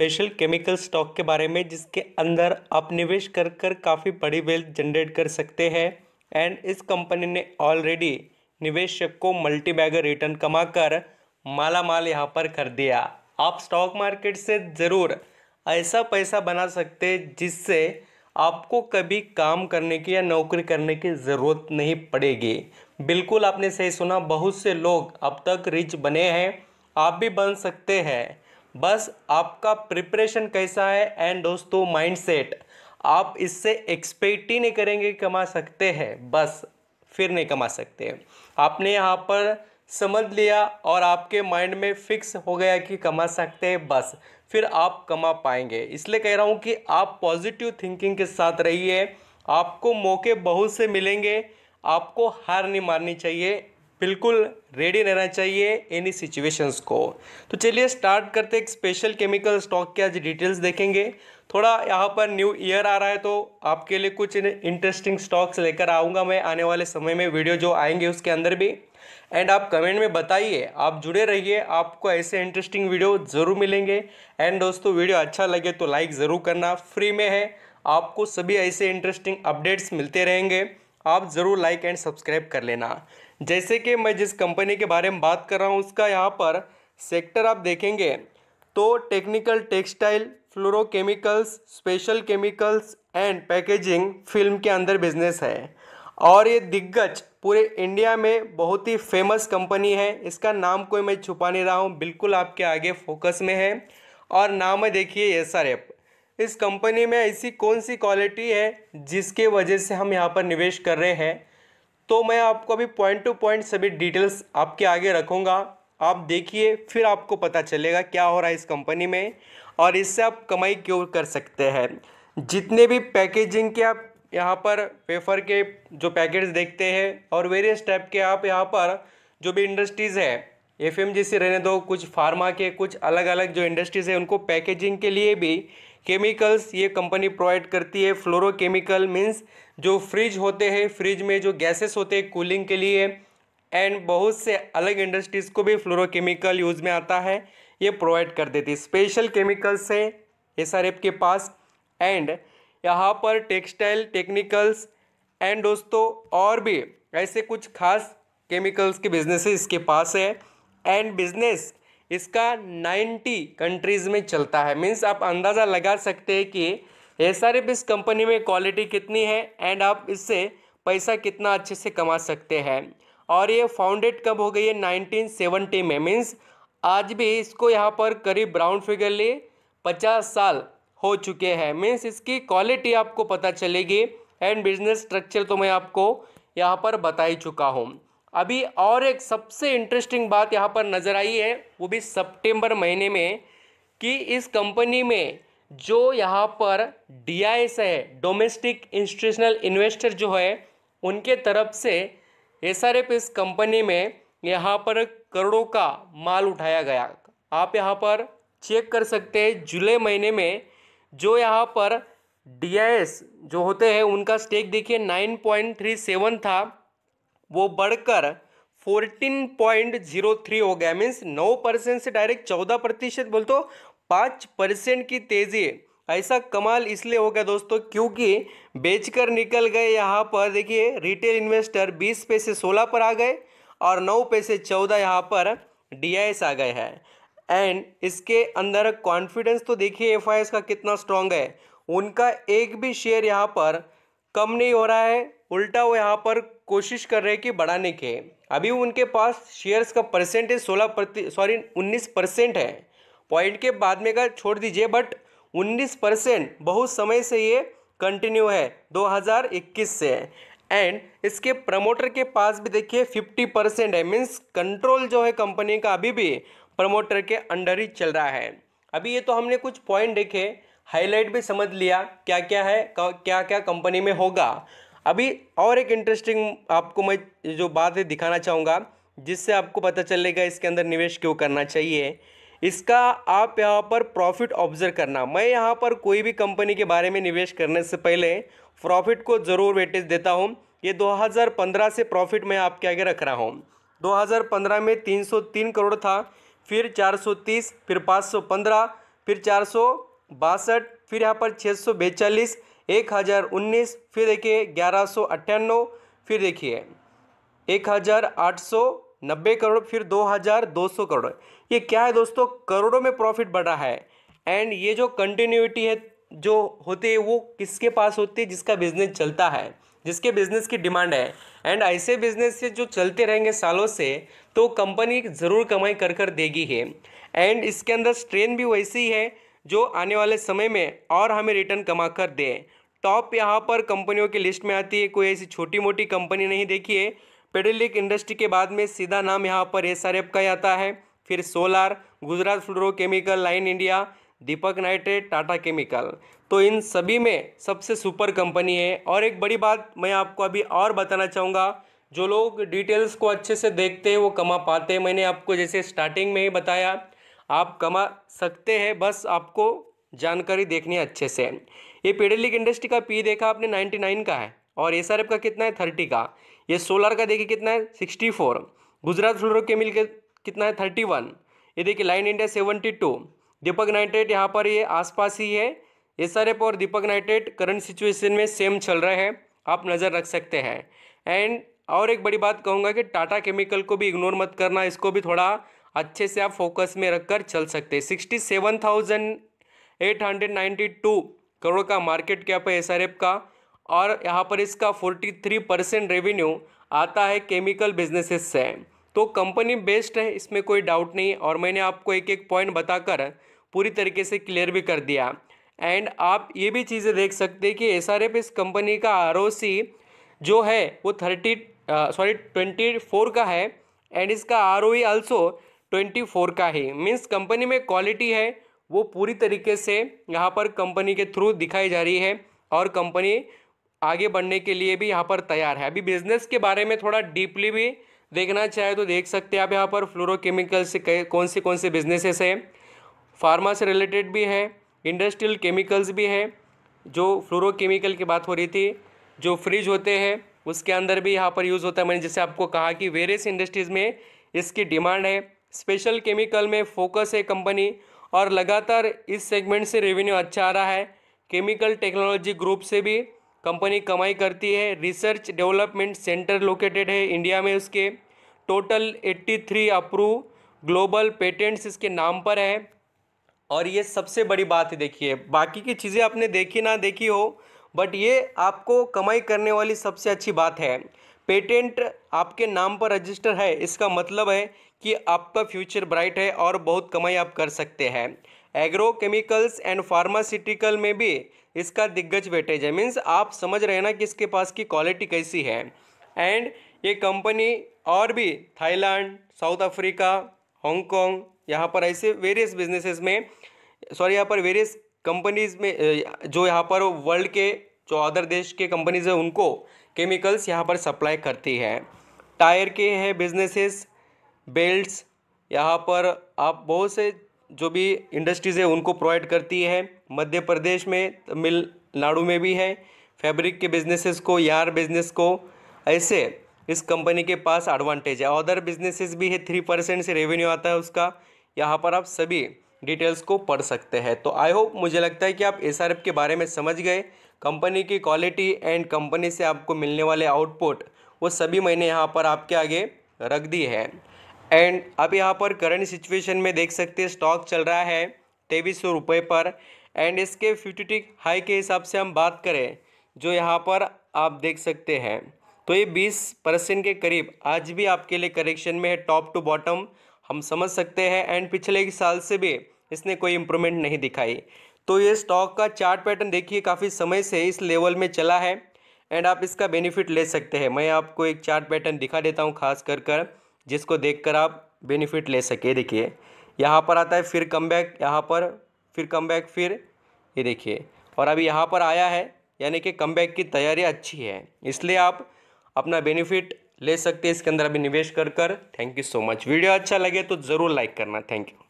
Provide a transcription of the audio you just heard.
special chemical stock के बारे में जिसके अंदर आप निवेश कर कर काफ़ी बड़ी वेल्थ जनरेट कर सकते हैं एंड इस कंपनी ने ऑलरेडी निवेशक को मल्टी बैगर रिटर्न कमाकर माला माल यहाँ पर कर दिया आप स्टॉक मार्केट से ज़रूर ऐसा पैसा बना सकते जिससे आपको कभी काम करने की या नौकरी करने की ज़रूरत नहीं पड़ेगी बिल्कुल आपने सही सुना बहुत से लोग अब तक रिच बने हैं आप भी बन सकते हैं बस आपका प्रिपरेशन कैसा है एंड दोस्तों माइंडसेट आप इससे एक्सपेक्ट ही नहीं करेंगे कमा सकते हैं बस फिर नहीं कमा सकते आपने यहाँ पर समझ लिया और आपके माइंड में फिक्स हो गया कि कमा सकते हैं बस फिर आप कमा पाएंगे इसलिए कह रहा हूँ कि आप पॉजिटिव थिंकिंग के साथ रहिए आपको मौके बहुत से मिलेंगे आपको हार नहीं माननी चाहिए बिल्कुल रेडी रहना चाहिए एनी सिचुएशंस को तो चलिए स्टार्ट करते एक स्पेशल केमिकल स्टॉक की आज डिटेल्स देखेंगे थोड़ा यहाँ पर न्यू ईयर आ रहा है तो आपके लिए कुछ इंटरेस्टिंग स्टॉक्स लेकर आऊँगा मैं आने वाले समय में वीडियो जो आएंगे उसके अंदर भी एंड आप कमेंट में बताइए आप जुड़े रहिए आपको ऐसे इंटरेस्टिंग वीडियो ज़रूर मिलेंगे एंड दोस्तों वीडियो अच्छा लगे तो लाइक ज़रूर करना फ्री में है आपको सभी ऐसे इंटरेस्टिंग अपडेट्स मिलते रहेंगे आप ज़रूर लाइक एंड सब्सक्राइब कर लेना जैसे कि मैं जिस कंपनी के बारे में बात कर रहा हूँ उसका यहाँ पर सेक्टर आप देखेंगे तो technical textile fluorochemicals special chemicals and packaging film के अंदर बिजनेस है और ये दिग्गज पूरे इंडिया में बहुत ही फेमस कंपनी है इसका नाम कोई मैं छुपा नहीं रहा हूँ बिल्कुल आपके आगे फोकस में है और नाम है देखिए एस आर एफ इस कंपनी में ऐसी कौन सी क्वालिटी है जिसके वजह से हम यहाँ पर निवेश कर रहे हैं तो मैं आपको अभी पॉइंट टू पॉइंट सभी डिटेल्स आपके आगे रखूँगा आप देखिए फिर आपको पता चलेगा क्या हो रहा है इस कंपनी में और इससे आप कमाई क्यों कर सकते हैं जितने भी पैकेजिंग के आप यहाँ पर पेपर के जो पैकेट्स देखते हैं और वेरियस टाइप के आप यहाँ पर जो भी इंडस्ट्रीज़ है एफ एम रहने दो कुछ फार्मा के कुछ अलग अलग जो इंडस्ट्रीज़ है उनको पैकेजिंग के लिए भी केमिकल्स ये कंपनी प्रोवाइड करती है फ्लोरोकेमिकल मीन्स जो फ्रिज होते हैं फ्रिज में जो गैसेस होते हैं कूलिंग के लिए एंड बहुत से अलग इंडस्ट्रीज़ को भी फ्लोरोकेमिकल यूज़ में आता है ये प्रोवाइड कर देती है स्पेशल केमिकल्स है एस के पास एंड यहाँ पर टेक्सटाइल टेक्निकल्स एंड दोस्तों और भी ऐसे कुछ खास केमिकल्स के बिजनेस इसके पास है एंड बिजनेस इसका 90 कंट्रीज़ में चलता है मीन्स आप अंदाज़ा लगा सकते हैं कि एस आर एफ इस कंपनी में क्वालिटी कितनी है एंड आप इससे पैसा कितना अच्छे से कमा सकते हैं और ये फाउंडेड कब हो गई है सेवेंटी में मीन्स आज भी इसको यहाँ पर करीब ब्राउन फिगरली पचास साल हो चुके हैं मीन्स इसकी क्वालिटी आपको पता चलेगी एंड बिजनेस स्ट्रक्चर तो मैं आपको यहाँ पर बता ही चुका हूँ अभी और एक सबसे इंटरेस्टिंग बात यहाँ पर नज़र आई है वो भी सितंबर महीने में कि इस कंपनी में जो यहाँ पर डी है डोमेस्टिक इंस्टीट्यूशनल इन्वेस्टर जो है उनके तरफ से एस इस कंपनी में यहाँ पर करोड़ों का माल उठाया गया आप यहाँ पर चेक कर सकते हैं जुलाई महीने में जो यहाँ पर डी जो होते हैं उनका स्टेक देखिए 9.37 था वो बढ़कर 14.03 हो गया मीन्स 9 परसेंट से डायरेक्ट 14 प्रतिशत बोल तो पाँच परसेंट की तेज़ी ऐसा कमाल इसलिए हो गया दोस्तों क्योंकि बेचकर निकल गए यहाँ पर देखिए रिटेल इन्वेस्टर 20 पैसे 16 पर आ गए और 9 पैसे 14 यहाँ पर डी आ गए हैं एंड इसके अंदर कॉन्फिडेंस तो देखिए एफ का कितना स्ट्रांग है उनका एक भी शेयर यहाँ पर कम नहीं हो रहा है उल्टा वो यहाँ पर कोशिश कर रहे हैं कि बढ़ाने के अभी उनके पास शेयर्स का परसेंटेज सोलह प्रति सॉरी उन्नीस परसेंट है पॉइंट के बाद में का छोड़ दीजिए बट उन्नीस परसेंट बहुत समय से ये कंटिन्यू है 2021 से एंड इसके प्रमोटर के पास भी देखिए 50 परसेंट है मीन्स कंट्रोल जो है कंपनी का अभी भी प्रमोटर के अंडर ही चल रहा है अभी ये तो हमने कुछ पॉइंट देखे हाईलाइट भी समझ लिया क्या क्या है क्या क्या कंपनी में होगा अभी और एक इंटरेस्टिंग आपको मैं जो बात है दिखाना चाहूँगा जिससे आपको पता चलेगा इसके अंदर निवेश क्यों करना चाहिए इसका आप यहाँ पर प्रॉफिट ऑब्जर्व करना मैं यहाँ पर कोई भी कंपनी के बारे में निवेश करने से पहले प्रॉफिट को ज़रूर वेटेज देता हूँ ये 2015 से प्रॉफिट मैं आपके आगे रख रहा हूँ 2015 में 303 करोड़ था फिर 430 फिर 515 फिर चार फिर यहाँ पर छः एक हज़ार उन्नीस फिर देखिए ग्यारह सौ अट्ठानवे फिर देखिए एक हज़ार आठ सौ नब्बे करोड़ फिर दो हज़ार दो सौ करोड़ ये क्या है दोस्तों करोड़ों में प्रॉफिट बढ़ा है एंड ये जो कंटिन्यूटी है जो होती है वो किसके पास होती है जिसका बिजनेस चलता है जिसके बिजनेस की डिमांड है एंड ऐसे बिजनेस से जो चलते रहेंगे सालों से तो कंपनी ज़रूर कमाई कर कर देगी है एंड इसके अंदर स्ट्रेन भी वैसी ही है जो आने वाले समय में और हमें रिटर्न कमा कर दें टॉप यहाँ पर कंपनियों की लिस्ट में आती है कोई ऐसी छोटी मोटी कंपनी नहीं देखी है पेट्रोलिक इंडस्ट्री के बाद में सीधा नाम यहाँ पर एस आर एफ का ही आता है फिर solar Gujarat fluorochemical Linde India Deepak nitrite Tata chemical तो इन सभी में सबसे सुपर कंपनी है और एक बड़ी बात मैं आपको अभी और बताना चाहूँगा जो लोग डिटेल्स को अच्छे से देखते हैं वो कमा पाते हैं मैंने आपको जैसे स्टार्टिंग में ही बताया आप कमा सकते हैं बस आपको जानकारी देखनी अच्छे से ये पेडेलिक इंडस्ट्री का पी देखा आपने नाइन्टी नाइन का है और एस का कितना है थर्टी का ये सोलर का देखिए कितना है सिक्सटी फोर गुजरात फ्लोरो के कितना है थर्टी वन ये देखिए Linde India seventy two Deepak nitrite यहाँ पर ये आसपास ही है एस और दीपक नाइट्रेट करंट सिचुएशन में सेम चल रहे हैं आप नज़र रख सकते हैं एंड और एक बड़ी बात कहूँगा कि टाटा केमिकल को भी इग्नोर मत करना इसको भी थोड़ा अच्छे से आप फोकस में रखकर चल सकते हैं sixty seven thousand eight hundred ninety two crore का मार्केट कैप है एस का और यहाँ पर इसका 43 परसेंट रेवेन्यू आता है केमिकल बिजनेसेस से तो कंपनी बेस्ट है इसमें कोई डाउट नहीं और मैंने आपको एक एक पॉइंट बताकर पूरी तरीके से क्लियर भी कर दिया एंड आप ये भी चीज़ें देख सकते हैं कि एस इस कंपनी का आर जो है वो थर्टी सॉरी ट्वेंटी फोर का है एंड इसका R O also twenty four का ही मीन्स कंपनी में क्वालिटी है वो पूरी तरीके से यहाँ पर कंपनी के थ्रू दिखाई जा रही है और कंपनी आगे बढ़ने के लिए भी यहाँ पर तैयार है अभी बिजनेस के बारे में थोड़ा डीपली भी देखना चाहे तो देख सकते हैं आप यहाँ पर फ्लोरोकेमिकल से कौन से कौन से बिजनेसेस हैं फार्मा से रिलेटेड भी है इंडस्ट्रियल केमिकल्स भी है जो फ्लोरोकेमिकल की बात हो रही थी जो फ्रिज होते हैं उसके अंदर भी यहाँ पर यूज़ होता है मैंने जैसे आपको कहा कि वेरियस इंडस्ट्रीज़ में इसकी डिमांड है स्पेशल केमिकल में फोकस है कंपनी और लगातार इस सेगमेंट से रेवेन्यू अच्छा आ रहा है केमिकल टेक्नोलॉजी ग्रुप से भी कंपनी कमाई करती है रिसर्च डेवलपमेंट सेंटर लोकेटेड है इंडिया में उसके टोटल 83 अप्रूव ग्लोबल पेटेंट्स इसके नाम पर है और ये सबसे बड़ी बात है देखिए बाकी की चीज़ें आपने देखी ना देखी हो बट ये आपको कमाई करने वाली सबसे अच्छी बात है पेटेंट आपके नाम पर रजिस्टर है इसका मतलब है कि आपका फ्यूचर ब्राइट है और बहुत कमाई आप कर सकते हैं एग्रो केमिकल्स एंड फार्मास्यूटिकल में भी इसका दिग्गज वेटेज है मीन्स आप समझ रहे हैं ना कि इसके पास की क्वालिटी कैसी है एंड ये कंपनी और भी थाईलैंड साउथ अफ्रीका हांगकॉन्ग यहाँ पर ऐसे वेरियस बिजनेसेस में सॉरी यहाँ पर वेरियस कंपनीज में जो यहाँ पर वर्ल्ड के जो अदर देश के कंपनीज है उनको केमिकल्स यहाँ पर सप्लाई करती है टायर के हैं बिजनेसेस बेल्ट्स यहाँ पर आप बहुत से जो भी इंडस्ट्रीज़ है उनको प्रोवाइड करती है मध्य प्रदेश में तमिलनाडु में भी है फैब्रिक के बिजनेसेस को यार बिजनेस को ऐसे इस कंपनी के पास एडवांटेज है अदर बिजनेसेस भी है थ्री परसेंट से रेवेन्यू आता है उसका यहाँ पर आप सभी डिटेल्स को पढ़ सकते हैं तो आई होप मुझे लगता है कि आप एस के बारे में समझ गए कंपनी की क्वालिटी एंड कंपनी से आपको मिलने वाले आउटपुट वो सभी मैंने यहाँ पर आपके आगे रख दी है एंड आप यहाँ पर करंट सिचुएशन में देख सकते हैं स्टॉक चल रहा है तेईस सौ रुपये पर एंड इसके फ्यूटिटिक हाई के हिसाब से हम बात करें जो यहाँ पर आप देख सकते हैं तो ये 20 परसेंट के करीब आज भी आपके लिए करेक्शन में है टॉप टू बॉटम हम समझ सकते हैं एंड पिछले एक साल से भी इसने कोई इम्प्रूवमेंट नहीं दिखाई तो ये स्टॉक का चार्ट पैटर्न देखिए काफ़ी समय से इस लेवल में चला है एंड आप इसका बेनिफिट ले सकते हैं मैं आपको एक चार्ट पैटर्न दिखा देता हूँ खास कर कर जिसको देख कर आप बेनिफिट ले सके देखिए यहाँ पर आता है फिर कम बैक यहाँ पर फिर कम बैक फिर ये देखिए और अभी यहाँ पर आया है यानी कि कम बैक की तैयारी अच्छी है इसलिए आप अपना बेनिफिट ले सकते हैं इसके अंदर अभी निवेश कर कर thank you so much video अच्छा लगे तो ज़रूर लाइक करना थैंक यू